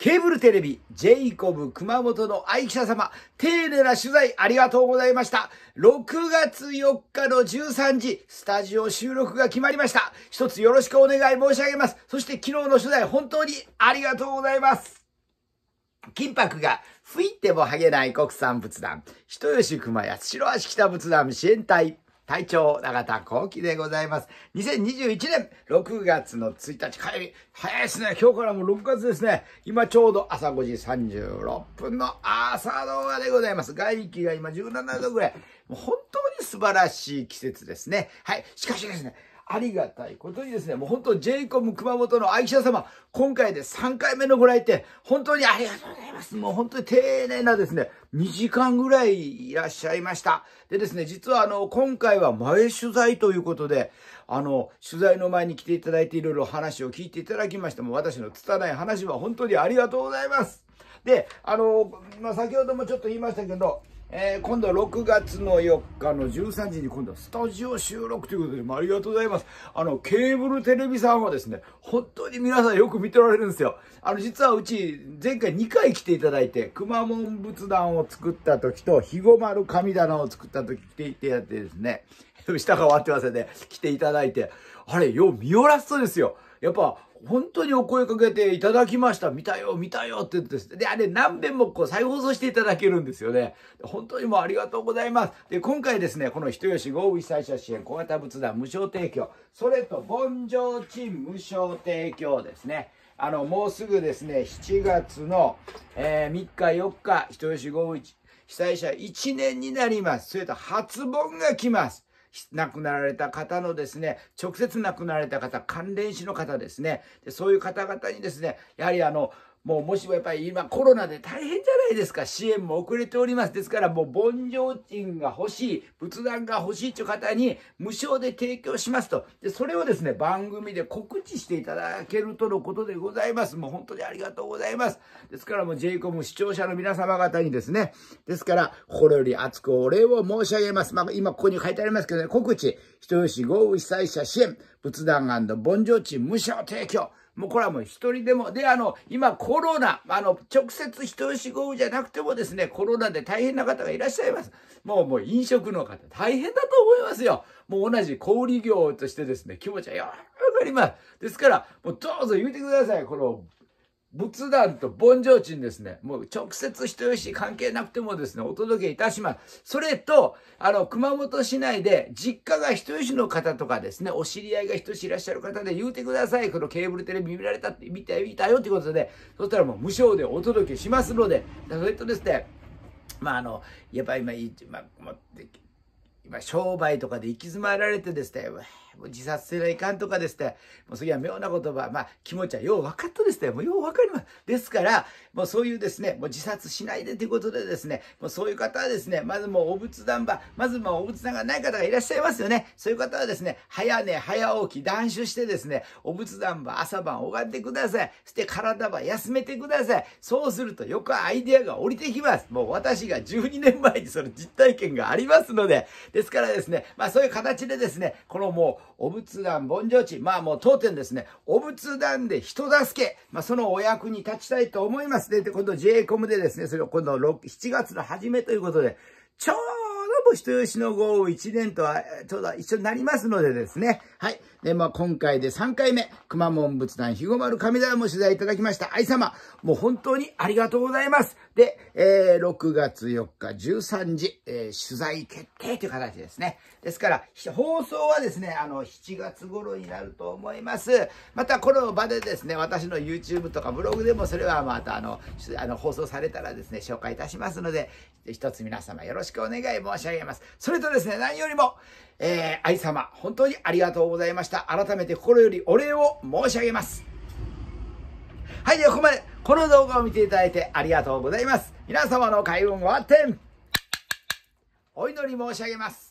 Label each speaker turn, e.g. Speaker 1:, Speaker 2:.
Speaker 1: ケーブルテレビ、ジェイコブ熊本の愛記者様、丁寧な取材ありがとうございました。6月4日の13時、スタジオ収録が決まりました。一つよろしくお願い申し上げます。そして昨日の取材、本当にありがとうございます。金箔が吹いても剥げない国産仏壇、人吉熊谷白足北仏壇支援隊。隊長、永田幸喜でございます。2021年6月の1日火曜日、早いですね。今日からもう6月ですね。今ちょうど朝5時36分の朝動画でございます。外気が今17度ぐらい。もう本当に素晴らしい季節ですね。はい。しかしですね、ありがたいことにですね、もう本当 j イコム熊本の愛車様、今回で3回目のご来店、本当にありがとうす。もうも本当に丁寧なですね、2時間ぐらいいらっしゃいました。でですね、実はあの、今回は前取材ということで、あの、取材の前に来ていただいていろいろ話を聞いていただきましても、私の拙い話は本当にありがとうございます。で、あの、まあ、先ほどもちょっと言いましたけど、えー、今度は6月の4日の13時に今度はスタジオ収録ということで、あ、ありがとうございます。あの、ケーブルテレビさんはですね、本当に皆さんよく見ておられるんですよ。あの、実はうち、前回2回来ていただいて、くまモン仏壇を作った時と、ひご丸神棚を作った時来ていただいてですね、下が終わってますよね、来ていただいて、あれ、よう見下らすとですよ。やっぱ、本当にお声かけていただきました。見たよ、見たよって言ってであれ何遍もこう再放送していただけるんですよね。本当にもうありがとうございます。で、今回ですね、この人吉豪雨被災者支援小型仏壇無償提供、それと盆上賃無償提供ですね。あの、もうすぐですね、7月の、えー、3日4日、人吉豪雨被災者1年になります。それと初盆が来ます。亡くなられた方のですね、直接亡くなられた方、関連死の方ですね、でそういう方々にですね、やはりあの、もうもしもやっぱり今コロナで大変じゃないですか。支援も遅れております。ですからもう盆上賃が欲しい、仏壇が欲しいという方に無償で提供しますと。で、それをですね、番組で告知していただけるとのことでございます。もう本当にありがとうございます。ですからもう j イコム視聴者の皆様方にですね、ですから心より熱くお礼を申し上げます。まあ今ここに書いてありますけどね、告知、人吉豪雨被災者支援、仏壇盆上賃無償提供。もうこれはもう一人でも、で、あの、今コロナ、あの、直接人吉し合じゃなくてもですね、コロナで大変な方がいらっしゃいます。もう、もう飲食の方、大変だと思いますよ。もう同じ小売業としてですね、気持ちはよくわかります。ですから、もうどうぞ言うてください。この仏壇と盆上地にですね、もう直接人吉関係なくてもですね、お届けいたします。それと、あの、熊本市内で実家が人吉の方とかですね、お知り合いが人吉いらっしゃる方で言うてください。このケーブルテレビ見られたって、見て、見たよってことで、そしたらもう無償でお届けしますので、それとですね、まああの、やっぱ今、ま今商売とかで行き詰まられてですね、もう自殺せないかんとかですね、もうそうい妙な言葉、まあ気持ちはよう分かったですね、もうよう分かります。ですから、もうそういうですね、もう自殺しないでということでですね、もうそういう方はですね、まずもうお仏壇場、まずまうお仏壇がない方がいらっしゃいますよね。そういう方はですね、早寝早起き、断酒してですね、お仏壇場、朝晩拝ってください。そして体は休めてください。そうするとよくアイデアが降りてきます。もう私が12年前にその実体験がありますので、ですからですね、まあそういう形でですね、このもうお仏壇盆上地。まあもう当店ですね、お仏壇で人助け。まあそのお役に立ちたいと思います。で、今度 j コムでですね、それを今度7月の初めということで、ちょうども人吉の豪雨1年とは、ちょうど一緒になりますのでですね。はい。で、まあ今回で3回目、熊門仏壇、ひご丸神田も取材いただきました。愛様、もう本当にありがとうございます。で、えー、6月4日13時、えー、取材決定という形ですね。ですから、放送はですね、あの、7月頃になると思います。また、この場でですね、私の YouTube とかブログでもそれはまた、あの、あの放送されたらですね、紹介いたしますので、一つ皆様よろしくお願い申し上げます。それとですね、何よりも、えー、愛様、本当にありがとうございました。改めて心よりお礼を申し上げます。はい、ではここまで。この動画を見ていただいてありがとうございます。皆様の開運をあってお祈り申し上げます。